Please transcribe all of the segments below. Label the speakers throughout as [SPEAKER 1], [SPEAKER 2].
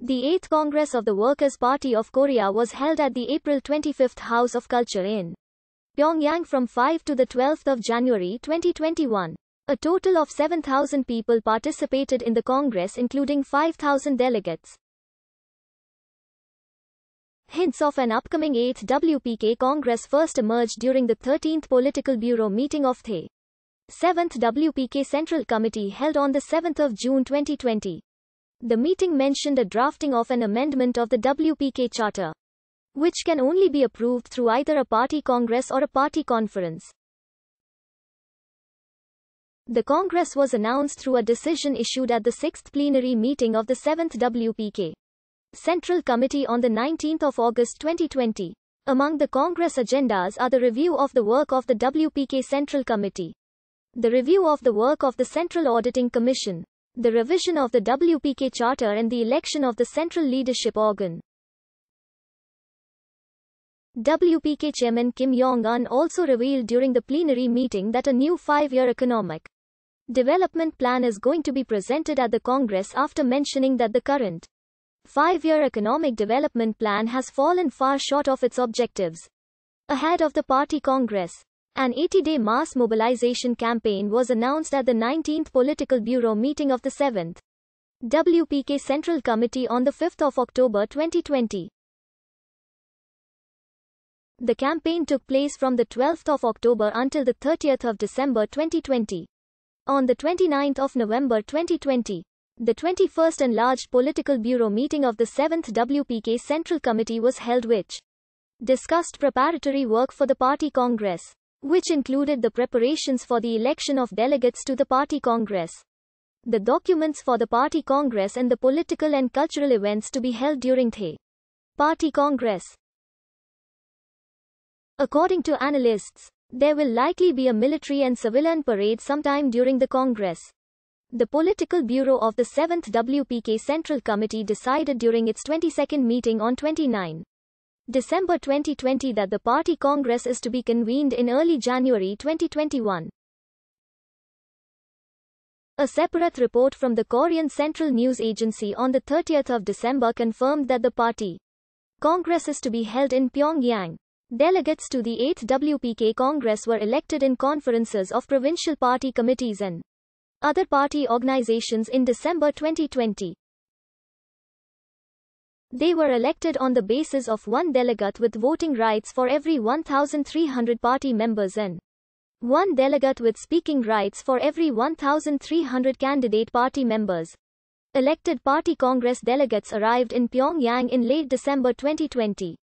[SPEAKER 1] The 8th Congress of the Workers' Party of Korea was held at the April 25th House of Culture in Pyongyang from 5 to 12 January 2021. A total of 7,000 people participated in the Congress including 5,000 delegates. Hints of an upcoming 8th WPK Congress first emerged during the 13th Political Bureau meeting of the 7th WPK Central Committee held on 7 June 2020. The meeting mentioned a drafting of an amendment of the WPK Charter, which can only be approved through either a party congress or a party conference. The Congress was announced through a decision issued at the 6th plenary meeting of the 7th WPK Central Committee on the 19th of August 2020. Among the Congress agendas are the review of the work of the WPK Central Committee, the review of the work of the Central Auditing Commission, the revision of the WPK Charter and the election of the central leadership organ. WPK Chairman Kim Jong-un also revealed during the plenary meeting that a new five-year economic development plan is going to be presented at the Congress after mentioning that the current five-year economic development plan has fallen far short of its objectives. Ahead of the party Congress, an 80-day mass mobilization campaign was announced at the 19th Political Bureau meeting of the 7th WPK Central Committee on the 5th of October 2020. The campaign took place from the 12th of October until the 30th of December 2020. On the 29th of November 2020, the 21st enlarged political bureau meeting of the 7th WPK Central Committee was held which discussed preparatory work for the party congress which included the preparations for the election of delegates to the party congress. The documents for the party congress and the political and cultural events to be held during the party congress. According to analysts, there will likely be a military and civilian parade sometime during the Congress. The Political Bureau of the 7th WPK Central Committee decided during its 22nd meeting on 29 December 2020 that the party congress is to be convened in early January 2021. A separate report from the Korean Central News Agency on the 30th of December confirmed that the party Congress is to be held in Pyongyang. Delegates to the 8th WPK Congress were elected in conferences of provincial party committees and other party organizations in December 2020. They were elected on the basis of one delegate with voting rights for every 1,300 party members and one delegate with speaking rights for every 1,300 candidate party members. Elected party Congress delegates arrived in Pyongyang in late December 2020.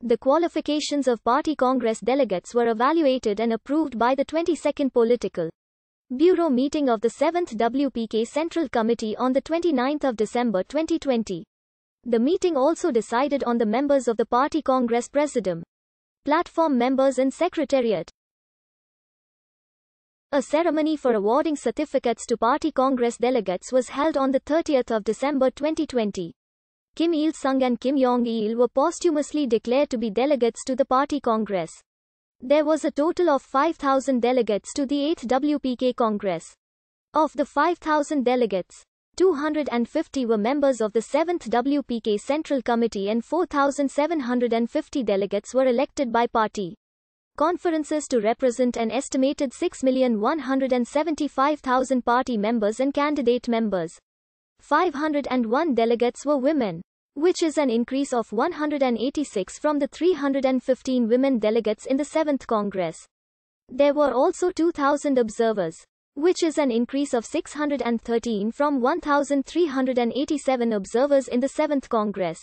[SPEAKER 1] The qualifications of party Congress delegates were evaluated and approved by the 22nd Political Bureau meeting of the 7th WPK Central Committee on the 29th of December 2020. The meeting also decided on the members of the party Congress Presidium, platform members and Secretariat. A ceremony for awarding certificates to party Congress delegates was held on the 30th of December 2020. Kim Il-sung and Kim Jong-il were posthumously declared to be delegates to the party Congress. There was a total of 5,000 delegates to the 8th WPK Congress. Of the 5,000 delegates, 250 were members of the 7th WPK Central Committee and 4,750 delegates were elected by party conferences to represent an estimated 6,175,000 party members and candidate members. 501 delegates were women which is an increase of 186 from the 315 women delegates in the 7th Congress. There were also 2,000 observers, which is an increase of 613 from 1,387 observers in the 7th Congress.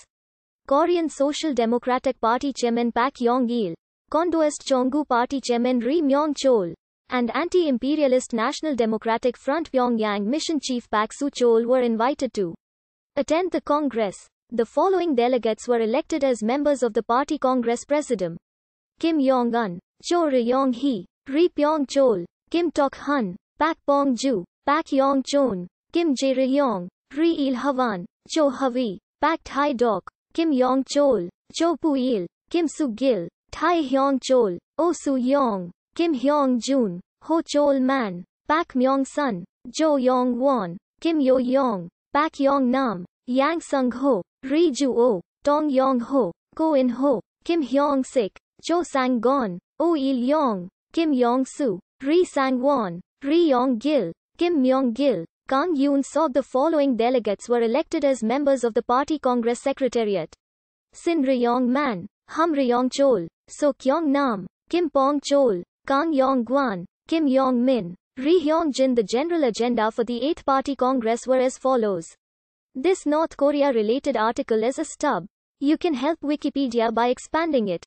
[SPEAKER 1] Korean Social Democratic Party Chairman Pak Yong-il, Kondoist Chonggu Party Chairman Ri Myong-chol, and anti-imperialist National Democratic Front Pyongyang Mission Chief Pak soo chol were invited to attend the Congress. The following delegates were elected as members of the party Congress Presidium. Kim Yong-un, Cho Ryong-hee, Ri Pyong-chol, Kim Tok-hun, Pak Pong-ju, Pak Yong-chon, Kim Jae-ryong, Ri Il-hwan, Cho Havi, Pak Thai-dok, Kim Yong-chol, Cho Pu-il, Kim Suk-gil, Thai Hyong-chol, Oh Soo-yong, Kim Hyong-jun, Ho Chol-man, Pak Myong-sun, Jo Yong-won, Kim soo gil thai hyong chol oh soo yong kim hyong jun ho chol man Pak Yong-nam, Yang Sung-ho, Ri Ju Oh, Tong Yong Ho, Ko In Ho, Kim Hyong Sik, Cho Sang Gon, Oh Il Yong, Kim Yong Su, Ri Sang Won, Ri Yong Gil, Kim Myong Gil, Kang Yoon Sok. The following delegates were elected as members of the party Congress Secretariat Sin Yong Man, Hum Yong Chol, So Kyong Nam, Kim Pong Chol, Kang Yong Guan, Kim Yong Min, Ri Hyong Jin. The general agenda for the 8th Party Congress were as follows. This North Korea related article is a stub. You can help Wikipedia by expanding it.